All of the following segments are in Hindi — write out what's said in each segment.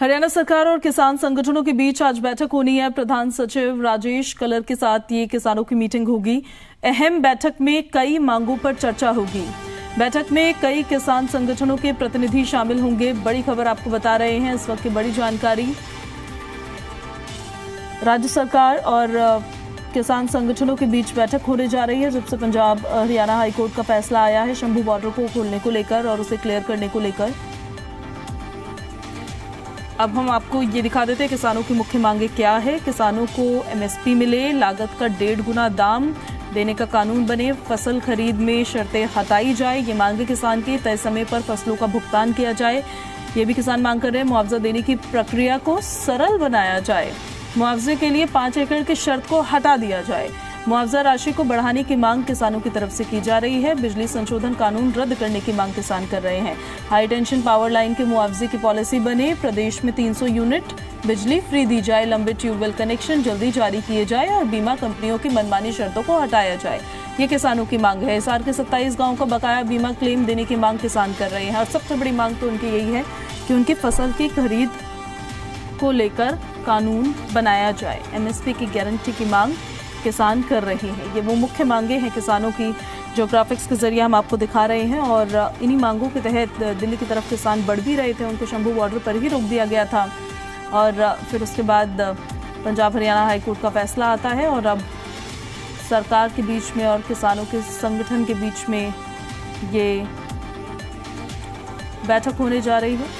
हरियाणा सरकार और किसान संगठनों के बीच आज बैठक होनी है प्रधान सचिव राजेश कलर के साथ ये किसानों की मीटिंग होगी अहम बैठक में कई मांगों पर चर्चा होगी बैठक में कई किसान संगठनों के प्रतिनिधि शामिल होंगे बड़ी खबर आपको बता रहे हैं इस वक्त की बड़ी जानकारी राज्य सरकार और किसान संगठनों के बीच बैठक होने जा रही है जब से पंजाब हरियाणा हाईकोर्ट का फैसला आया है शंभू बॉर्डर को खोलने को लेकर और उसे क्लियर करने को लेकर अब हम आपको ये दिखा देते हैं किसानों की मुख्य मांगे क्या है किसानों को एमएसपी मिले लागत का डेढ़ गुना दाम देने का कानून बने फसल खरीद में शर्तें हटाई जाए ये मांगे किसान की तय समय पर फसलों का भुगतान किया जाए ये भी किसान मांग कर रहे हैं मुआवजा देने की प्रक्रिया को सरल बनाया जाए मुआवजे के लिए पाँच एकड़ की शर्त को हटा दिया जाए मुआवजा राशि को बढ़ाने की मांग किसानों की तरफ से की जा रही है बिजली संशोधन कानून रद्द करने की मांग किसान कर रहे हैं हाई टेंशन पावर लाइन के मुआवजे की पॉलिसी बने प्रदेश में 300 यूनिट बिजली फ्री दी जाए लंबे ट्यूबवेल कनेक्शन जल्दी जारी किए जाए और बीमा कंपनियों की मनमानी शर्तों को हटाया जाए ये किसानों की मांग है हिसार के सत्ताईस गाँव का बकाया बीमा क्लेम देने की मांग किसान कर रहे हैं और सबसे बड़ी मांग तो उनकी यही है कि उनकी फसल की खरीद को लेकर कानून बनाया जाए एमएसपी की गारंटी की मांग किसान कर रहे हैं ये वो मुख्य मांगे हैं किसानों की जो ग्राफिक्स के ज़रिए हम आपको दिखा रहे हैं और इन्हीं मांगों के तहत दिल्ली की तरफ किसान बढ़ भी रहे थे उनको शंभू बॉर्डर पर ही रोक दिया गया था और फिर उसके बाद पंजाब हरियाणा हाईकोर्ट का फैसला आता है और अब सरकार के बीच में और किसानों के संगठन के बीच में ये बैठक होने जा रही है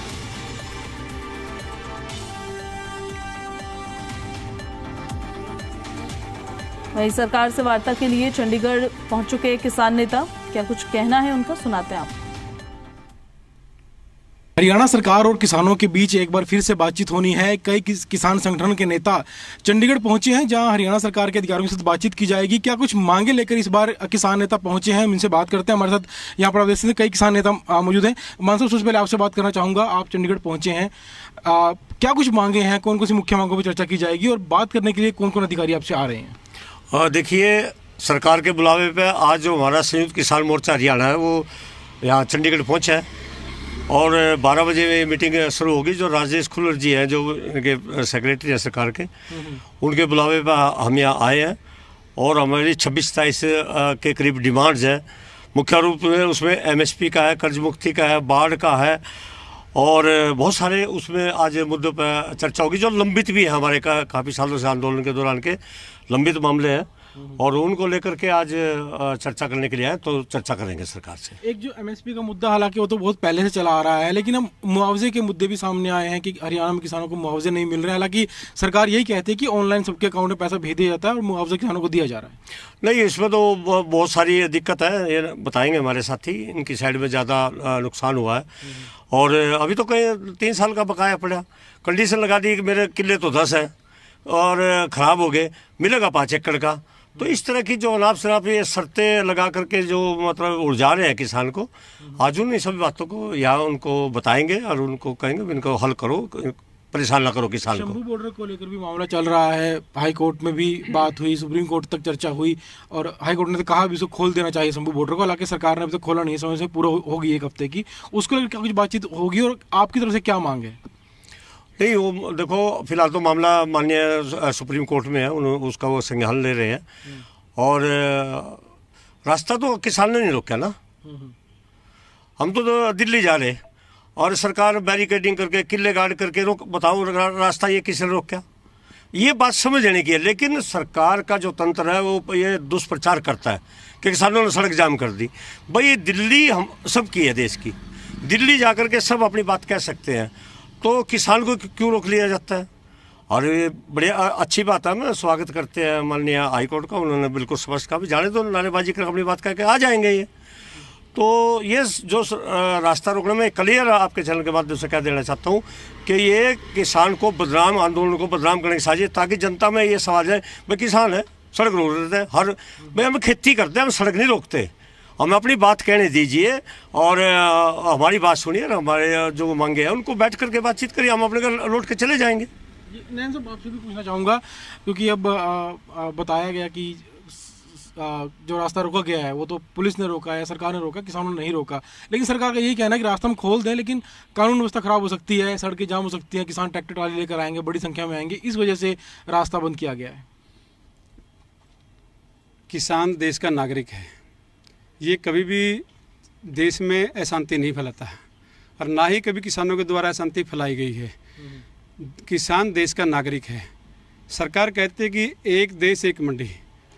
वहीं सरकार से वार्ता के लिए चंडीगढ़ पहुंच चुके किसान नेता क्या कुछ कहना है उनका सुनाते हैं आप हरियाणा सरकार और किसानों के बीच एक बार फिर से बातचीत होनी है कई किस, किसान संगठन के नेता चंडीगढ़ पहुंचे हैं जहां हरियाणा सरकार के अधिकारियों के साथ बातचीत की जाएगी क्या कुछ मांगे लेकर इस बार किसान नेता पहुंचे हैं उनसे बात करते हैं हमारे साथ यहाँ पर आप देख सकते कई किसान नेता मौजूद हैं मानसूर सबसे पहले आपसे बात करना चाहूंगा आप चंडीगढ़ पहुंचे हैं आ, क्या कुछ मांगे हैं कौन कौन सी मुख्य मांगों पर चर्चा की जाएगी और बात करने के लिए कौन कौन अधिकारी आपसे आ रहे हैं हाँ, देखिए सरकार के बुलावे पे आज जो हमारा संयुक्त किसान मोर्चा हरियाणा है वो यहाँ चंडीगढ़ पहुँचा है और 12 बजे में मीटिंग शुरू होगी जो राजेश खुलर जी हैं जो इनके सेक्रेटरी हैं सरकार के उनके बुलावे पर हम यहाँ आए हैं और हमारी छब्बीस सताईस के करीब डिमांड्स हैं मुख्य रूप में उसमें एमएसपी का है कर्ज मुक्ति का है बाढ़ का है और बहुत सारे उसमें आज मुद्दों पर चर्चा होगी जो लंबित भी है हमारे का काफ़ी सालों से आंदोलन के दौरान के लंबित मामले हैं हम्म। और उनको लेकर के आज चर्चा करने के लिए आए तो चर्चा करेंगे सरकार से एक जो एमएसपी का मुद्दा हालांकि वो तो बहुत पहले से चला आ रहा है लेकिन अब मुआवजे के मुद्दे भी सामने आए हैं कि हरियाणा में किसानों को मुआवजे नहीं मिल रहे हैं हालांकि सरकार यही कहती है कि ऑनलाइन सबके अकाउंट में पैसा भेज दिया जाता है और मुआवजा किसानों को दिया जा रहा है नहीं इसमें तो बहुत सारी दिक्कत है ये बताएंगे हमारे साथी इनकी साइड में ज़्यादा नुकसान हुआ है हम्म। और अभी तो कहीं तीन साल का बकाया पड़ा कंडीशन लगा दी कि मेरे किले तो दस हैं और ख़राब हो गए मिलेगा पाँच एकड़ का तो इस तरह की जो अनाप शनाप ये शर्तें लगा करके जो मतलब उलझा रहे हैं किसान को आज उन सभी बातों को या उनको बताएंगे और उनको कहेंगे इनको हल करो परेशान ना करो किसान को बॉर्डर को लेकर भी मामला चल रहा है हाई कोर्ट में भी बात हुई सुप्रीम कोर्ट तक चर्चा हुई और हाई कोर्ट ने तो कहा भी इसको खोल देना चाहिए शंभू बॉर्डर को हालांकि सरकार ने अभी तो खोला नहीं समय से पूरा होगी एक हफ्ते की उसको लेकर क्या कुछ बातचीत होगी और आपकी तरफ से क्या मांग है नहीं वो देखो फिलहाल तो मामला माननीय सुप्रीम कोर्ट में है उन उसका वो संज्ञान ले रहे हैं और रास्ता तो किसान ने नहीं रोका ना हम तो, तो दिल्ली जा रहे और सरकार बैरिकेडिंग करके किले गार्ड करके रोक बताओ रास्ता ये किसने रोक क्या ये बात समझ लेने की है लेकिन सरकार का जो तंत्र है वो ये दुष्प्रचार करता है कि किसानों ने सड़क जाम कर दी भाई दिल्ली हम सब की है देश की दिल्ली जा कर के सब अपनी बात कह सकते हैं तो किसान को क्यों रोक लिया जाता है और ये बड़ी अच्छी बात है मैं स्वागत करते हैं माननीय हाईकोर्ट का उन्होंने बिल्कुल स्पष्ट कहा जाने दो नारेबाजी कर अपनी बात करके आ जाएंगे ये तो ये जो रास्ता रोकने में क्लियर आपके चैनल के माध्यम से कह देना चाहता हूँ कि ये किसान को बदनाम आंदोलन को बदनाम करने की साजिश ताकि जनता में ये सवाल जाए भाई किसान है सड़क रोक देते हैं हर भाई हम खेती करते हैं हम सड़क नहीं रोकते हमें अपनी बात कहने दीजिए और आ, हमारी बात सुनिए और हमारे जो मांगे हैं उनको बैठ करके बातचीत करिए हम अपने घर लौट के चले जाएंगे नैन साहब आपसे भी पूछना चाहूँगा क्योंकि अब आ, आ, बताया गया कि जो रास्ता रोका गया है वो तो पुलिस ने रोका है सरकार ने रोका किसानों ने नहीं रोका लेकिन सरकार का यही कहना है कि रास्ता हम खोल दें लेकिन कानून व्यवस्था खराब हो सकती है सड़कें जाम हो सकती हैं किसान ट्रैक्टर ट्राली लेकर आएंगे बड़ी संख्या में आएंगे इस वजह से रास्ता बंद किया गया है किसान देश का नागरिक है ये कभी भी देश में अशांति नहीं फैलाता और ना ही कभी किसानों के द्वारा अशांति फैलाई गई है किसान देश का नागरिक है सरकार कहती है कि एक देश एक मंडी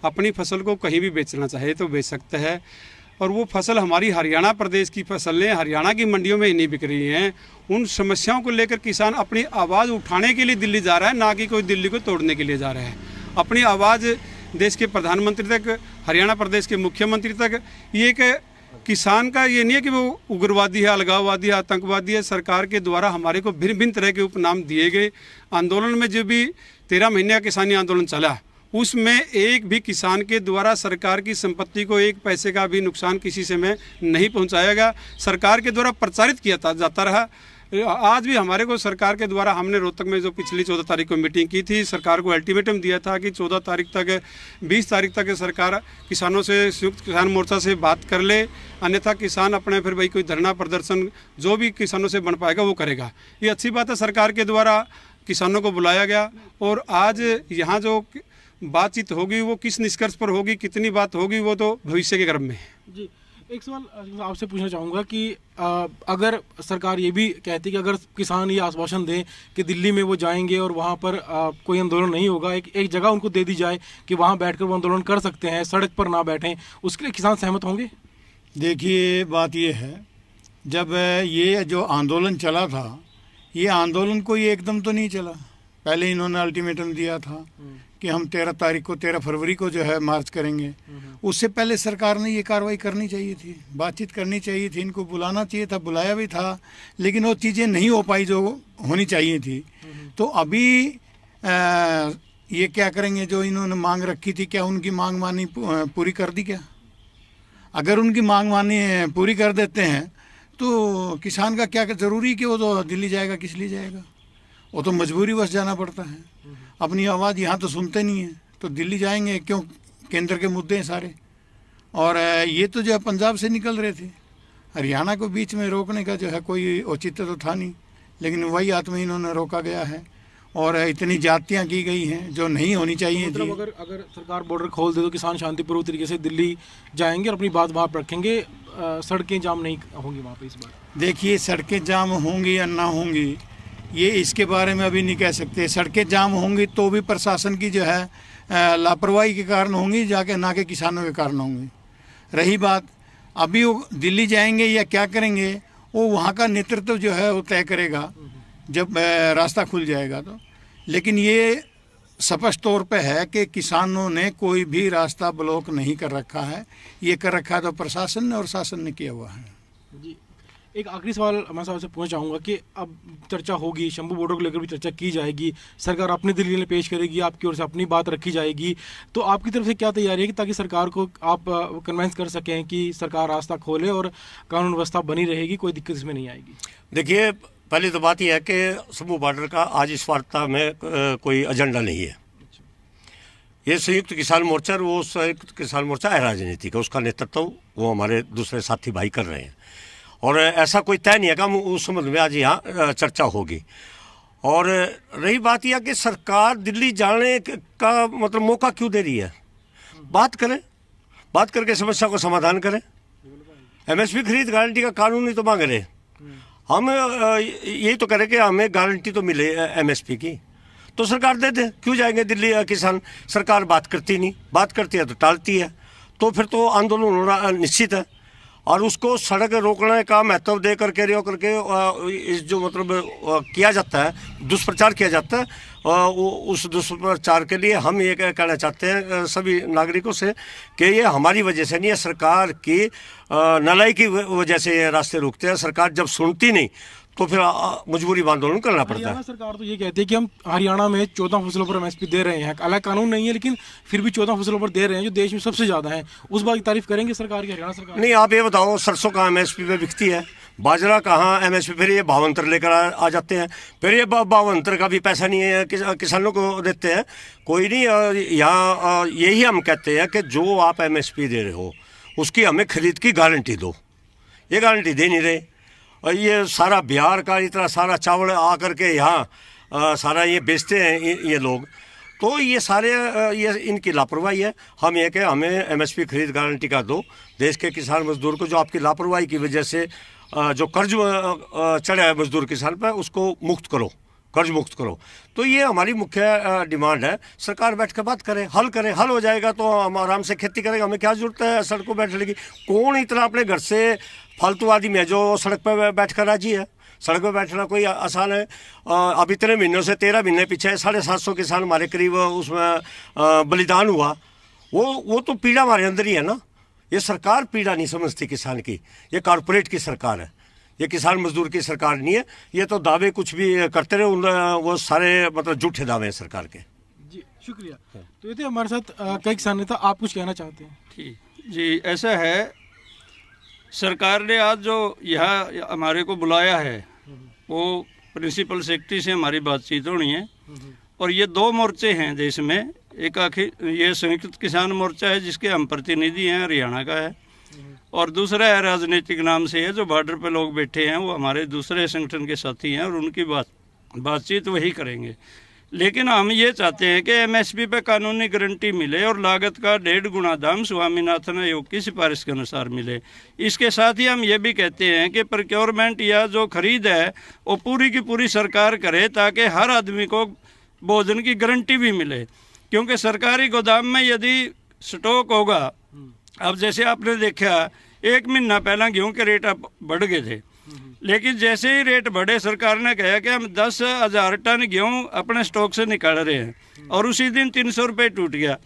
अपनी फसल को कहीं भी बेचना चाहे तो बेच सकता है और वो फसल हमारी हरियाणा प्रदेश की फसलें हरियाणा की मंडियों में ही नहीं बिक रही हैं उन समस्याओं को लेकर किसान अपनी आवाज़ उठाने के लिए दिल्ली जा रहा है ना कि कोई दिल्ली को तोड़ने के लिए जा रहा है अपनी आवाज़ देश के प्रधानमंत्री तक हरियाणा प्रदेश के मुख्यमंत्री तक ये एक किसान का ये नहीं है कि वो उग्रवादी है अलगाववादी है आतंकवादी है सरकार के द्वारा हमारे को भिन्न भिन्न तरह के उपनाम दिए गए आंदोलन में जो भी तेरह महीने का किसानी आंदोलन चला उसमें एक भी किसान के द्वारा सरकार की संपत्ति को एक पैसे का भी नुकसान किसी समय नहीं पहुंचाया गया सरकार के द्वारा प्रचारित किया जाता रहा आज भी हमारे को सरकार के द्वारा हमने रोहतक में जो पिछली चौदह तारीख को मीटिंग की थी सरकार को अल्टीमेटम दिया था कि चौदह तारीख तक बीस तारीख तक सरकार किसानों से संयुक्त किसान मोर्चा से बात कर ले अन्यथा किसान अपने फिर भाई कोई धरना प्रदर्शन जो भी किसानों से बन पाएगा वो करेगा ये अच्छी बात है सरकार के द्वारा किसानों को बुलाया गया और आज यहाँ जो बातचीत होगी वो किस निष्कर्ष पर होगी कितनी बात होगी वो तो भविष्य के क्रम में है जी एक सवाल आपसे पूछना चाहूँगा कि आ, अगर सरकार ये भी कहती कि अगर किसान ये आश्वासन दें कि दिल्ली में वो जाएंगे और वहाँ पर आ, कोई आंदोलन नहीं होगा एक एक जगह उनको दे दी जाए कि वहाँ बैठकर वो आंदोलन कर सकते हैं सड़क पर ना बैठें उसके लिए किसान सहमत होंगे देखिए बात ये है जब ये जो आंदोलन चला था ये आंदोलन कोई एकदम तो नहीं चला पहले इन्होंने अल्टीमेटम दिया था हम्म। कि हम तेरह तारीख को तेरह फरवरी को जो है मार्च करेंगे हम्म। उससे पहले सरकार ने ये कार्रवाई करनी चाहिए थी बातचीत करनी चाहिए थी इनको बुलाना चाहिए था बुलाया भी था लेकिन वो चीज़ें नहीं हो पाई जो होनी चाहिए थी हम्म। तो अभी आ, ये क्या करेंगे जो इन्होंने मांग रखी थी क्या उनकी मांग मानी पूरी कर दी क्या अगर उनकी मांग मानी पूरी कर देते हैं तो किसान का क्या ज़रूरी कि वो तो दिल्ली जाएगा किस लिए जाएगा वो तो मजबूरी बस जाना पड़ता है हम्म। अपनी आवाज़ यहाँ तो सुनते नहीं है तो दिल्ली जाएंगे क्यों केंद्र के मुद्दे हैं सारे और ये तो जो है पंजाब से निकल रहे थे हरियाणा को बीच में रोकने का जो है कोई औचित्य तो था नहीं लेकिन वही आत्मा इन्होंने रोका गया है और इतनी जातियां की गई हैं जो नहीं होनी चाहिए मतलब तो अगर अगर सरकार बॉर्डर खोल दे तो किसान शांतिपूर्वक तरीके से दिल्ली जाएंगे और अपनी बात वहाँ रखेंगे सड़कें जाम नहीं होंगी वहाँ पर इस बार देखिए सड़कें जाम होंगी या ना होंगी ये इसके बारे में अभी नहीं कह सकते सड़कें जाम होंगी तो भी प्रशासन की जो है लापरवाही के कारण होंगी जाके ना के किसानों के कारण होंगी रही बात अभी वो दिल्ली जाएंगे या क्या करेंगे वो वहाँ का नेतृत्व जो है वो तय करेगा जब रास्ता खुल जाएगा तो लेकिन ये स्पष्ट तौर पे है कि किसानों ने कोई भी रास्ता ब्लॉक नहीं कर रखा है ये कर रखा है तो प्रशासन ने और शासन ने किया हुआ है जी एक आखिरी सवाल मैं साहब से पूछना चाहूँगा कि अब चर्चा होगी शंभू बोर्डो को लेकर भी चर्चा की जाएगी सरकार अपनी में पेश करेगी आपकी ओर से अपनी बात रखी जाएगी तो आपकी तरफ से क्या तैयारी है कि ताकि सरकार को आप कन्वेंस कर सकें कि सरकार रास्ता खोले और कानून व्यवस्था बनी रहेगी कोई दिक्कत इसमें नहीं आएगी देखिए पहली तो बात यह है कि शंभू बॉर्डर का आज इस वार्ता में कोई एजेंडा नहीं है ये संयुक्त किसान मोर्चा और वो संयुक्त किसान मोर्चा अराजनीतिक है उसका नेतृत्व वो हमारे दूसरे साथी भाई कर रहे हैं और ऐसा कोई तय नहीं है कि उस संबंध में आज यहाँ चर्चा होगी और रही बात यह कि सरकार दिल्ली जाने का मतलब मौका क्यों दे रही है बात करें बात करके समस्या को समाधान करें एमएसपी खरीद गारंटी का कानून ही तो मांग रहे हम यही तो करें कि हमें गारंटी तो मिले एमएसपी की तो सरकार दे दे क्यों जाएंगे दिल्ली किसान सरकार बात करती नहीं बात करती है तो टालती है तो फिर तो आंदोलन होना निश्चित है और उसको सड़क रोकने का महत्व दे करके रे करके इस जो मतलब किया जाता है दुष्प्रचार किया जाता है उस दुष्प्रचार के लिए हम ये कहना चाहते हैं सभी नागरिकों से कि ये हमारी वजह से नहीं है सरकार की नलाई की वजह से ये रास्ते रुकते हैं सरकार जब सुनती नहीं तो फिर मजबूरी आंदोलन करना पड़ता है सरकार तो ये कहती है कि हम हरियाणा में चौदह फसलों पर एमएसपी दे रहे हैं अलग कानून नहीं है लेकिन फिर भी चौदह फसलों पर दे रहे हैं जो देश में सबसे ज्यादा है उस बात की तारीफ करेंगे सरकार की हरियाणा सरकार नहीं आप ये बताओ सरसों कहाँ एमएसपी पे बिकती है बाजरा कहाँ एम एस पी फिर ये भावंतर लेकर आ जाते हैं फिर ये भावंतर का भी पैसा नहीं है किस, किसानों को देते हैं कोई नहीं यहाँ यही हम कहते हैं कि जो आप एम एस पी दे रहे हो उसकी हमें खरीद की गारंटी दो ये गारंटी दे नहीं रहे और ये सारा बिहार का इतना सारा चावल आ करके यहाँ सारा ये बेचते हैं ये लोग तो ये सारे ये इनकी लापरवाही है हम ये कहें हमें एमएसपी खरीद गारंटी का दो देश के किसान मजदूर को जो आपकी लापरवाही की वजह से जो कर्ज चढ़ा है मजदूर किसान पर उसको मुक्त करो कर्ज मुक्त करो तो ये हमारी मुख्य डिमांड है सरकार बैठ कर बात करे हल करे हल हो जाएगा तो हम आराम से खेती करेंगे हमें क्या जरूरत है सड़कों बैठने की कौन इतना अपने घर से फालतू आदमी है जो सड़क पर बैठ कर राजी है सड़क पर बैठना कोई आसान है अब इतने महीनों से तेरह महीने पीछे साढ़े सात सौ किसान हमारे करीब उसमें बलिदान हुआ वो वो तो पीड़ा हमारे अंदर ही है ना ये सरकार पीड़ा नहीं समझती किसान की ये कॉरपोरेट की सरकार है ये किसान मजदूर की सरकार नहीं है ये तो दावे कुछ भी करते रहे उन वो सारे मतलब झूठे दावे हैं सरकार के जी शुक्रिया तो ये थे हमारे साथ कई किसान नेता आप कुछ कहना चाहते हैं ठीक जी ऐसा है सरकार ने आज जो यह हमारे को बुलाया है वो प्रिंसिपल सेक्रेटरी से हमारी बातचीत होनी है और ये दो मोर्चे हैं देश में एक आखिर ये संयुक्त किसान मोर्चा है जिसके हम प्रतिनिधि हैं हरियाणा का है और दूसरा है राजनीतिक नाम से है जो बॉर्डर पर लोग बैठे हैं वो हमारे दूसरे संगठन के साथी हैं और उनकी बात बातचीत वही करेंगे लेकिन हम ये चाहते हैं कि एमएसपी पे कानूनी गारंटी मिले और लागत का डेढ़ गुना दाम स्वामीनाथन आयोग की सिफारिश के अनुसार मिले इसके साथ ही हम ये भी कहते हैं कि प्रक्योरमेंट या जो खरीद है वो पूरी की पूरी सरकार करे ताकि हर आदमी को भोजन की गारंटी भी मिले क्योंकि सरकारी गोदाम में यदि स्टॉक होगा अब जैसे आपने देखा एक महीना पहला गेहूं के रेट अब बढ़ गए थे लेकिन जैसे ही रेट बढ़े सरकार ने कहा कि हम दस हज़ार टन गेहूं अपने स्टॉक से निकाल रहे हैं और उसी दिन तीन सौ रुपये टूट गया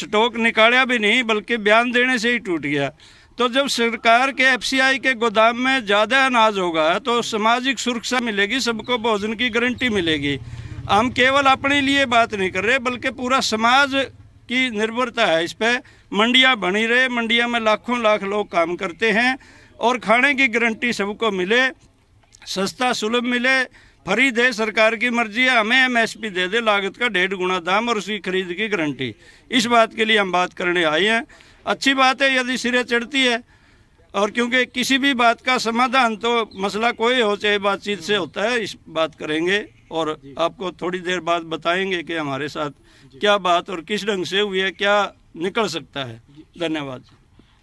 स्टॉक निकाला भी नहीं बल्कि बयान देने से ही टूट गया तो जब सरकार के एफसीआई के गोदाम में ज़्यादा अनाज होगा तो सामाजिक सुरक्षा मिलेगी सबको भोजन की गारंटी मिलेगी हम केवल अपने लिए बात नहीं कर रहे बल्कि पूरा समाज की निर्भरता है इस पर मंडियाँ बनी रहे मंडिया में लाखों लाख लोग काम करते हैं और खाने की गारंटी सबको मिले सस्ता सुलभ मिले फरी दे सरकार की मर्जी है हमें एमएसपी दे दे लागत का डेढ़ गुना दाम और उसकी खरीद की गारंटी इस बात के लिए हम बात करने आए हैं अच्छी बात है यदि सिरे चढ़ती है और क्योंकि किसी भी बात का समाधान तो मसला कोई हो चाहे बातचीत से होता है इस बात करेंगे और आपको थोड़ी देर बाद बताएंगे कि हमारे साथ क्या बात और किस ढंग से हुई है क्या निकल सकता है धन्यवाद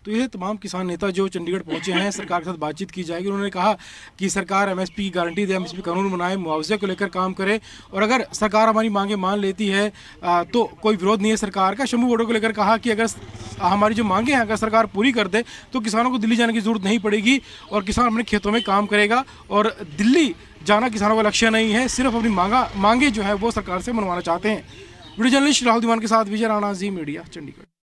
तो ये तमाम किसान नेता जो चंडीगढ़ पहुंचे हैं सरकार के साथ बातचीत की जाएगी उन्होंने कहा कि सरकार एमएसपी की गारंटी दे एमएसपी कानून बनाए मुआवजे को लेकर काम करे और अगर सरकार हमारी मांगे मान लेती है तो कोई विरोध नहीं है सरकार का शंभू बोर्डो को लेकर कहा कि अगर हमारी जो मांगे हैं अगर सरकार पूरी कर दे तो किसानों को दिल्ली जाने की जरूरत नहीं पड़ेगी और किसान अपने खेतों में काम करेगा और दिल्ली जाना किसानों का लक्ष्य नहीं है सिर्फ अपनी मांगा मांगे जो है वो सरकार से मनवाना चाहते हैं वीडियो जर्नलिस्ट राहुल दीवान के साथ विजय राणा जी मीडिया चंडीगढ़